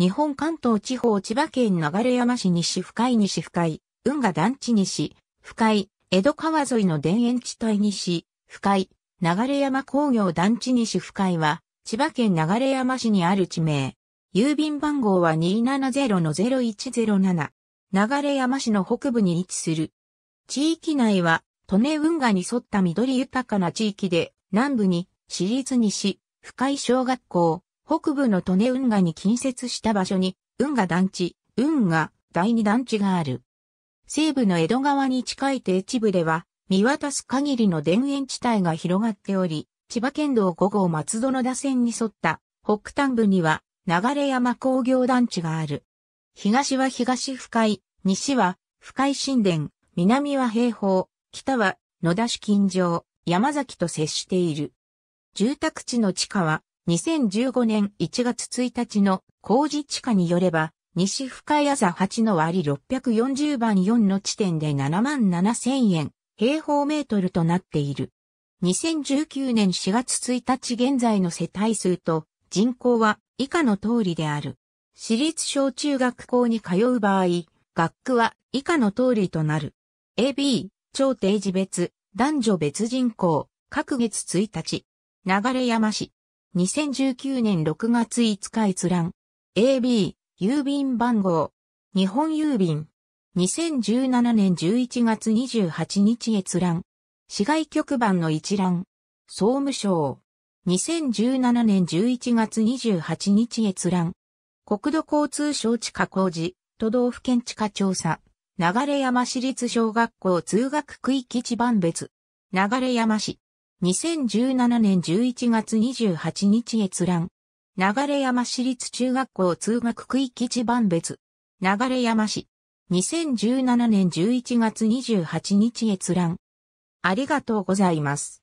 日本関東地方千葉県流山市西深い西深い、運河団地西、深い、江戸川沿いの田園地帯西、深い、流山工業団地西深いは、千葉県流山市にある地名。郵便番号は270-0107。流山市の北部に位置する。地域内は、利根運河に沿った緑豊かな地域で、南部に、市立西、深井小学校、北部の利根運河に近接した場所に、運河団地、運河第二団地がある。西部の江戸川に近い低地部では、見渡す限りの田園地帯が広がっており、千葉県道5号松戸の打線に沿った北端部には流山工業団地がある。東は東深井、西は深井神殿、南は平方、北は野田市近城、山崎と接している。住宅地の地下は2015年1月1日の工事地下によれば、西深谷座8の割640番4の地点で7万7千円、平方メートルとなっている。2019年4月1日現在の世帯数と人口は以下の通りである。私立小中学校に通う場合、学区は以下の通りとなる。AB、超定時別、男女別人口、各月1日。流山市。2019年6月5日閲覧。AB、郵便番号。日本郵便。2017年11月28日閲覧。市外局番の一覧。総務省。2017年11月28日閲覧。国土交通省地下工事、都道府県地下調査。流山市立小学校通学区域地番別。流山市。2017年11月28日閲覧。流山市立中学校通学区域地番別。流山市。2017年11月28日閲覧。ありがとうございます。